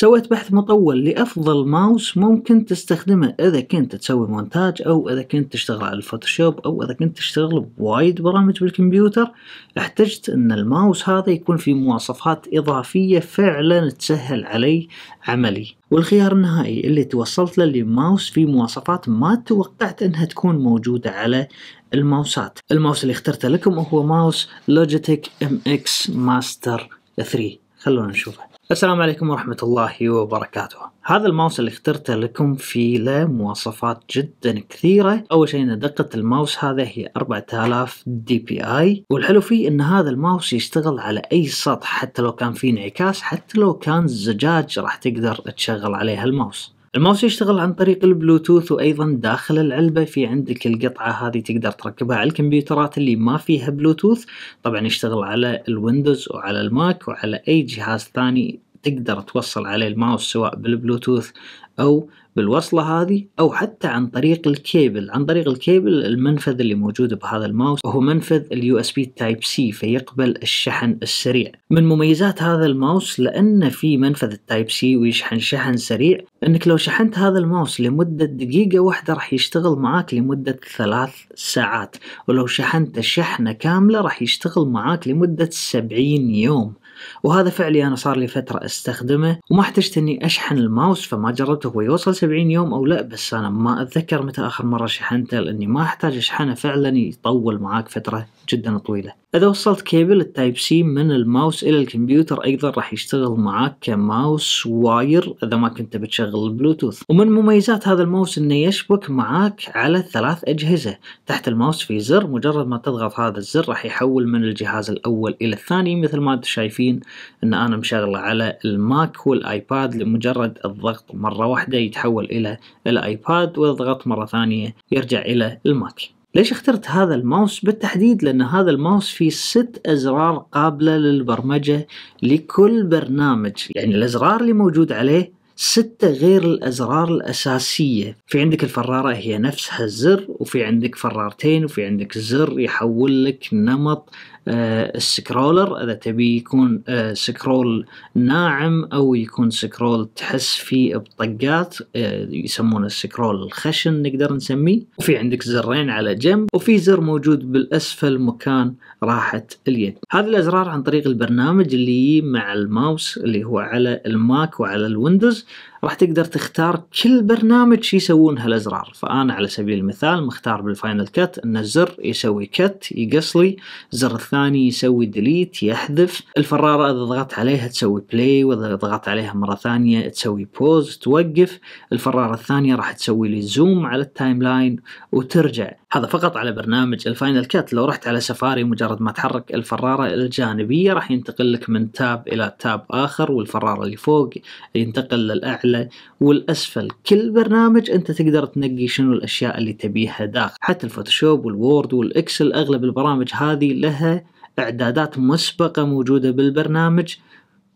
سويت بحث مطول لأفضل ماوس ممكن تستخدمه إذا كنت تسوي مونتاج أو إذا كنت تشتغل على الفوتوشوب أو إذا كنت تشتغل بوايد برامج بالكمبيوتر احتجت أن الماوس هذا يكون فيه مواصفات إضافية فعلا تسهل علي عملي والخيار النهائي اللي توصلت له لماوس فيه مواصفات ما توقعت أنها تكون موجودة على الماوسات الماوس اللي اخترته لكم هو ماوس لوجيتك ام اكس ماستر 3 خلونا نشوفه السلام عليكم ورحمة الله وبركاته هذا الماوس اللي اخترته لكم في له مواصفات جدا كثيرة أول شيء أن دقة الماوس هذا هي 4000 دي بي آي والحلو فيه أن هذا الماوس يشتغل على أي سطح حتى لو كان فيه انعكاس حتى لو كان زجاج راح تقدر تشغل عليه الماوس الماوس يشتغل عن طريق البلوتوث وايضا داخل العلبه في عندك القطعه هذه تقدر تركبها على الكمبيوترات اللي ما فيها بلوتوث طبعا يشتغل على الويندوز وعلى الماك وعلى اي جهاز ثاني تقدر توصل عليه الماوس سواء بالبلوتوث أو بالوصلة هذه أو حتى عن طريق الكيبل عن طريق الكيبل المنفذ اللي موجود بهذا الماوس وهو منفذ اليو اس بي تايب سي فيقبل الشحن السريع من مميزات هذا الماوس لأنه في منفذ التايب سي ويشحن شحن سريع انك لو شحنت هذا الماوس لمدة دقيقة واحدة راح يشتغل معاك لمدة ثلاث ساعات ولو شحنت شحنة كاملة راح يشتغل معاك لمدة سبعين يوم وهذا فعلي أنا صار لي فترة أستخدمه وما احتجت أني أشحن الماوس فما جربته هو يوصل 70 يوم أو لا بس أنا ما أتذكر متى آخر مرة شحنته لأني ما أحتاج أشحنه فعلا يطول معاك فترة جدا طويلة إذا وصلت كيبل التايب سي من الماوس إلى الكمبيوتر أيضا راح يشتغل معاك كماوس واير إذا ما كنت بتشغل البلوتوث ومن مميزات هذا الماوس إنه يشبك معاك على ثلاث أجهزة تحت الماوس في زر مجرد ما تضغط هذا الزر راح يحول من الجهاز الأول إلى الثاني مثل ما أنتم شايفين إن أنا مشغله على الماك والآيباد لمجرد الضغط مرة واحدة يتحول إلى الآيباد وإذا ضغطت مرة ثانية يرجع إلى الماك ليش اخترت هذا الماوس بالتحديد لان هذا الماوس فيه ست ازرار قابلة للبرمجة لكل برنامج يعني الازرار اللي موجود عليه ستة غير الأزرار الأساسية في عندك الفرارة هي نفسها الزر وفي عندك فرارتين وفي عندك زر يحول لك نمط آه، السكرولر اذا تبي يكون آه، سكرول ناعم او يكون سكرول تحس فيه بطقات آه، يسمونه السكرول الخشن نقدر نسميه وفي عندك زرين على جنب وفي زر موجود بالاسفل مكان راحة اليد هذه الازرار عن طريق البرنامج اللي مع الماوس اللي هو على الماك وعلى الويندوز راح تقدر تختار كل برنامج يسوون هالازرار فانا على سبيل المثال مختار بالفاينل كات ان الزر يسوي كت يقصلي الزر الثاني يسوي ديليت يحذف الفراره اذا ضغطت عليها تسوي بلاي واذا ضغطت عليها مره ثانيه تسوي بوز توقف الفراره الثانيه راح تسوي لي زوم على التايم لاين وترجع هذا فقط على برنامج الفاينل كات لو رحت على سفاري مجرد ما تحرك الفرارة الجانبية راح ينتقل لك من تاب إلى تاب آخر والفرارة اللي فوق ينتقل للأعلى والأسفل كل برنامج أنت تقدر تنقي شنو الأشياء اللي تبيها داخل حتى الفوتوشوب والوورد والإكسل أغلب البرامج هذه لها إعدادات مسبقة موجودة بالبرنامج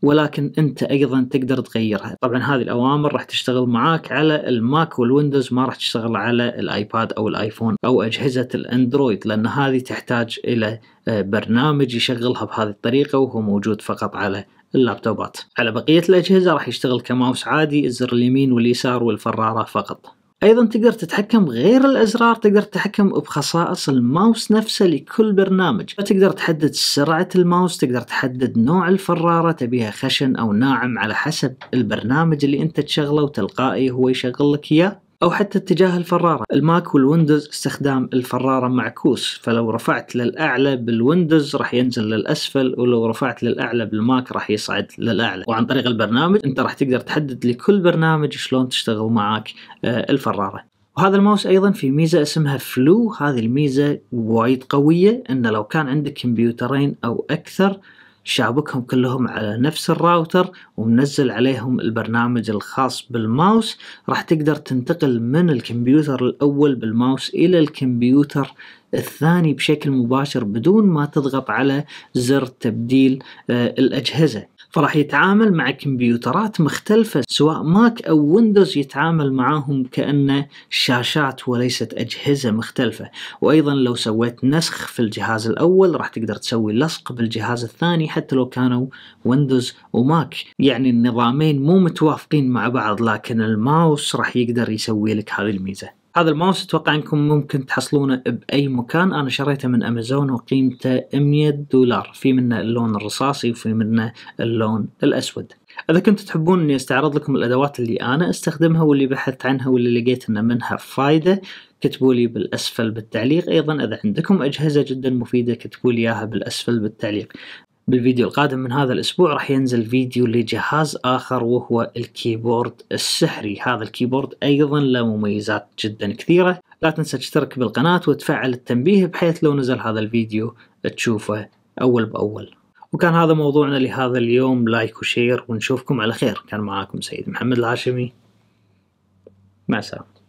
ولكن انت ايضا تقدر تغيرها طبعا هذه الاوامر راح تشتغل معاك على الماك والويندوز ما راح تشتغل على الايباد او الايفون او اجهزه الاندرويد لان هذه تحتاج الى آه، برنامج يشغلها بهذه الطريقه وهو موجود فقط على اللابتوبات على بقيه الاجهزه راح يشتغل كماوس عادي الزر اليمين واليسار والفراره فقط أيضا تقدر تتحكم غير الأزرار تقدر تتحكم بخصائص الماوس نفسه لكل برنامج تقدر تحدد سرعة الماوس تقدر تحدد نوع الفرارة تبيها خشن أو ناعم على حسب البرنامج اللي أنت تشغله وتلقائي هو يشغل لك إياه أو حتى اتجاه الفرارة الماك والويندوز استخدام الفرارة معكوس فلو رفعت للأعلى بالويندوز راح ينزل للأسفل ولو رفعت للأعلى بالماك راح يصعد للأعلى وعن طريق البرنامج أنت راح تقدر تحدد لكل برنامج شلون تشتغل معاك آه، الفرارة وهذا الماوس ايضا في ميزه اسمها فلو هذه الميزه وايد قويه انه لو كان عندك كمبيوترين او اكثر شابكهم كلهم على نفس الراوتر ومنزل عليهم البرنامج الخاص بالماوس راح تقدر تنتقل من الكمبيوتر الأول بالماوس إلى الكمبيوتر الثاني بشكل مباشر بدون ما تضغط على زر تبديل آه، الأجهزة فراح يتعامل مع كمبيوترات مختلفة سواء ماك أو ويندوز يتعامل معاهم كأنه شاشات وليست أجهزة مختلفة وأيضا لو سويت نسخ في الجهاز الأول راح تقدر تسوي لصق بالجهاز الثاني حتى لو كانوا ويندوز وماك يعني النظامين مو متوافقين مع بعض لكن الماوس راح يقدر يسوي لك هذه الميزة هذا الماوس اتوقع انكم ممكن تحصلونه باي مكان انا شريته من امازون وقيمته 100 دولار في منه اللون الرصاصي وفي منه اللون الاسود اذا كنت تحبون اني استعرض لكم الادوات اللي انا استخدمها واللي بحثت عنها واللي لقيت ان منها فائده كتبوا لي بالاسفل بالتعليق ايضا اذا عندكم اجهزه جدا مفيده كتبوا لي اياها بالاسفل بالتعليق بالفيديو القادم من هذا الأسبوع راح ينزل فيديو لجهاز آخر وهو الكيبورد السحري هذا الكيبورد أيضا له مميزات جدا كثيرة لا تنسى تشترك بالقناة وتفعل التنبيه بحيث لو نزل هذا الفيديو تشوفه أول بأول وكان هذا موضوعنا لهذا اليوم لايك وشير ونشوفكم على خير كان معاكم سيد محمد الهاشمي مع السلامة